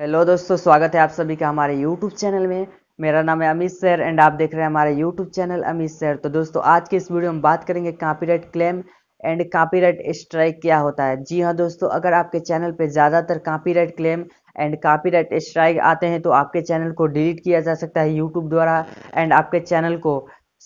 hello दोस्तों स्वागत है आप सभी का हमारे यूट्यूब चैनल में मेरा नाम है अमित सर एंड आप देख रहे हैं हमारे यूट्यूब चैनल अमित सर तो दोस्तों आज के इस वीडियो में बात करेंगे copyright claim and copyright strike क्या होता है जी हाँ दोस्तों अगर आपके चैनल पे ज़्यादातर copyright claim and copyright strike आते हैं तो आपके चैनल को डिलीट किया जा सकता है यूट्यूब द्वारा एंड आपके चैनल को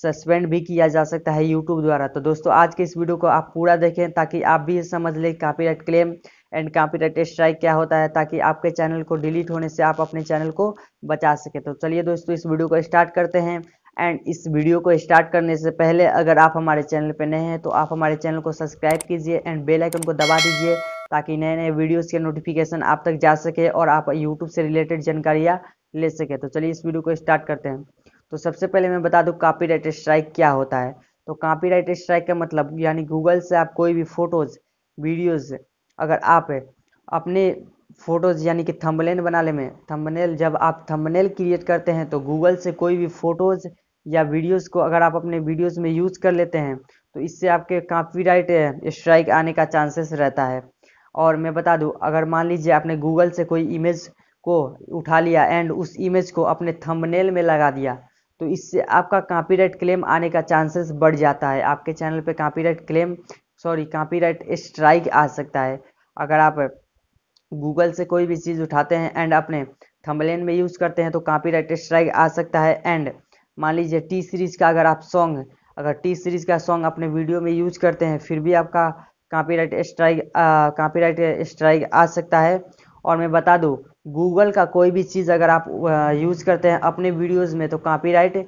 सस्पेंड भी किया जा सकता है यूट्यूब द्वारा तो दोस्तों आज के इस वीडियो को आप पूरा देखें ताकि आप भी समझ लें copyright claim and copyright strike क्या होता है ताकि आपके चैनल को डिलीट होने से आप अपने चैनल को बचा सके तो चलिए दोस्तों इस वीडियो को स्टार्ट करते हैं एंड इस वीडियो को स्टार्ट करने से पहले अगर आप हमारे चैनल पर नए हैं तो आप हमारे चैनल को सब्सक्राइब कीजिए एंड बेल आइकन को दबा दीजिए ताकि नए नए वीडियोस के नोटिफिकेशन आप तक जा सके और आप यूट्यूब से रिलेटेड जानकारियाँ ले सके तो चलिए इस वीडियो को स्टार्ट करते हैं तो सबसे पहले मैं बता दूँ कॉपीराइट स्ट्राइक क्या होता है तो कॉपीराइट स्ट्राइक का मतलब यानी गूगल से आप कोई भी फोटोज़ वीडियोज़ अगर आप अपने फोटोज यानी कि थंबनेल बनाने में थंबनेल जब आप थंबनेल क्रिएट करते हैं तो गूगल से कोई भी फोटोज या वीडियोस को अगर आप अपने वीडियोस में यूज कर लेते हैं तो इससे आपके कापीराइट स्ट्राइक आने का चांसेस रहता है और मैं बता दूं अगर मान लीजिए आपने गूगल से कोई इमेज को उठा लिया एंड उस इमेज को अपने थंबनेल में लगा दिया तो इससे आपका कॉपीराइट क्लेम आने का चांसेस बढ़ जाता है आपके चैनल पे copyright claim sorry copyright strike आ सकता है अगर आप गूगल से कोई भी चीज़ उठाते हैं एंड अपने थंबलेन में यूज़ करते हैं तो कॉपीराइट स्ट्राइक आ सकता है एंड मान लीजिए टी सीरीज़ का अगर आप सॉन्ग अगर टी सीरीज़ का सॉन्ग अपने वीडियो में यूज करते हैं फिर भी आपका कॉपीराइट स्ट्राइक कॉपीराइट स्ट्राइक आ सकता है और मैं बता दूँ गूगल का कोई भी चीज़ अगर आप यूज़ करते हैं अपने वीडियोस में तो कॉपीराइट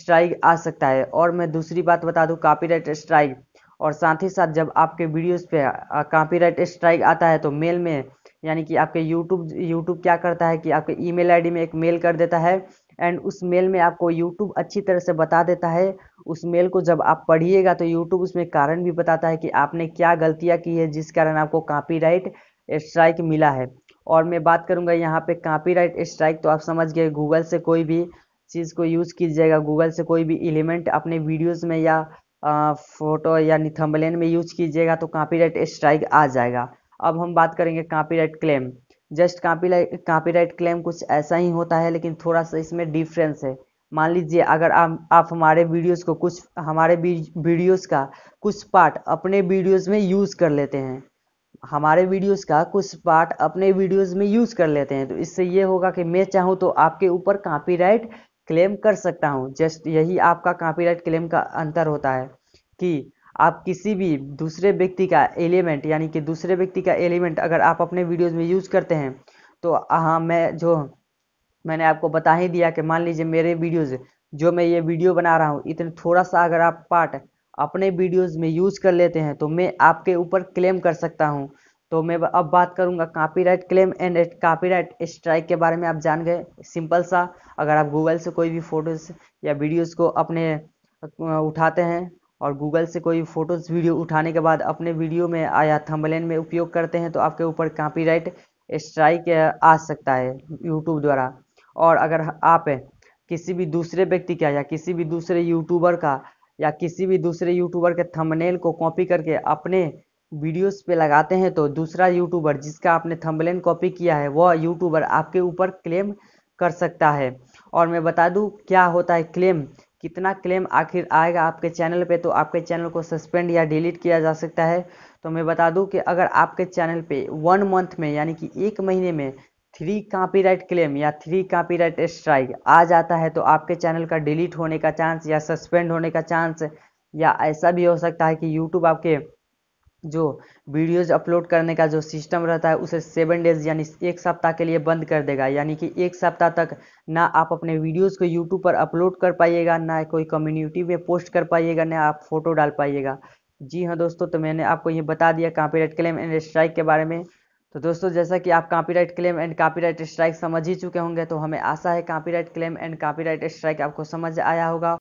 स्ट्राइक आ सकता है और मैं दूसरी बात बता कापी कॉपीराइट स्ट्राइक और साथ ही साथ जब आपके वीडियोस पे कॉपीराइट स्ट्राइक आता है तो मेल में यानी कि आपके यूट्यूब यूट्यूब क्या करता है कि आपके ईमेल आईडी में एक मेल कर देता है एंड उस मेल में आपको यूट्यूब अच्छी तरह से बता देता है उस मेल को जब आप पढ़िएगा तो यूट्यूब उसमें कारण भी बताता है कि आपने क्या गलतियाँ की है जिस कारण आपको राइट स्ट्राइक मिला है और मैं बात करूँगा यहाँ पे राइट स्ट्राइक तो आप समझ गए गूगल से कोई भी चीज़ को यूज़ कीजिएगा गूगल से कोई भी एलिमेंट अपने वीडियोस में या फोटो यानी थंबलेन में यूज कीजिएगा तो कॉपीराइट स्ट्राइक आ जाएगा अब हम बात करेंगे copyright claim just copy copyright claim कुछ ऐसा ही होता है लेकिन थोड़ा सा इसमें डिफरेंस है मान लीजिए अगर आप आप हमारे वीडियोस को कुछ हमारे वीडियोस का कुछ पार्ट अपने वीडियोस में यूज़ कर लेते हैं हमारे वीडियोस का कुछ पार्ट अपने वीडियोस में यूज़ कर लेते हैं तो इससे ये होगा कि मैं चाहूँ तो आपके ऊपर कॉपीराइट क्लेम कर सकता हूँ जस्ट यही आपका कॉपीराइट क्लेम का अंतर होता है कि आप किसी भी दूसरे व्यक्ति का एलिमेंट यानी कि दूसरे व्यक्ति का एलिमेंट अगर आप अपने वीडियोस में यूज़ करते हैं तो हाँ मैं जो मैंने आपको बता ही दिया कि मान लीजिए मेरे वीडियोज़ जो मैं ये वीडियो बना रहा हूँ इतने थोड़ा सा अगर आप पार्ट अपने वीडियोज़ में यूज़ कर लेते हैं तो मैं आपके ऊपर क्लेम कर सकता हूँ तो मैं अब बात करूंगा copyright claim and copyright strike के बारे में आप जान गए सिंपल सा अगर आप गूगल से कोई भी फोटोज़ या वीडियोज़ को अपने उठाते हैं और गूगल से कोई फ़ोटोज़ वीडियो उठाने के बाद अपने वीडियो में या थंबलेन में उपयोग करते हैं तो आपके ऊपर कॉपीराइट स्ट्राइक आ सकता है यूट्यूब द्वारा और अगर आप किसी भी दूसरे व्यक्ति का या किसी भी दूसरे यूट्यूबर का या किसी भी दूसरे यूट्यूबर के थंबनेल को कॉपी करके अपने वीडियोस पे लगाते हैं तो दूसरा यूट्यूबर जिसका आपने थंबलेन कॉपी किया है वह यूट्यूबर आपके ऊपर क्लेम कर सकता है और मैं बता दूं क्या होता है क्लेम कितना क्लेम आखिर आएगा आपके चैनल पे तो आपके चैनल को सस्पेंड या डिलीट किया जा सकता है तो मैं बता दूं कि अगर आपके चैनल पे वन मंथ में यानी कि एक महीने में थ्री कॉपीराइट क्लेम या थ्री कॉपीराइट स्ट्राइक आ जाता है तो आपके चैनल का डिलीट होने का चांस या सस्पेंड होने का चांस या ऐसा भी हो सकता है कि यूट्यूब आपके जो वीडियोज अपलोड करने का जो सिस्टम रहता है उसे सेवन डेज यानी एक सप्ताह के लिए बंद कर देगा यानी कि एक सप्ताह तक ना आप अपने वीडियोस को यूट्यूब पर अपलोड कर पाइएगा ना कोई कम्युनिटी में पोस्ट कर पाइएगा ना आप फोटो डाल पाइएगा जी हाँ दोस्तों तो मैंने आपको ये बता दिया कापी क्लेम एंड स्ट्राइक के बारे में तो दोस्तों जैसा कि आप copy claim and copy strike समझ ही चुके होंगे तो हमें आशा है copy claim and copy strike आपको समझ आया होगा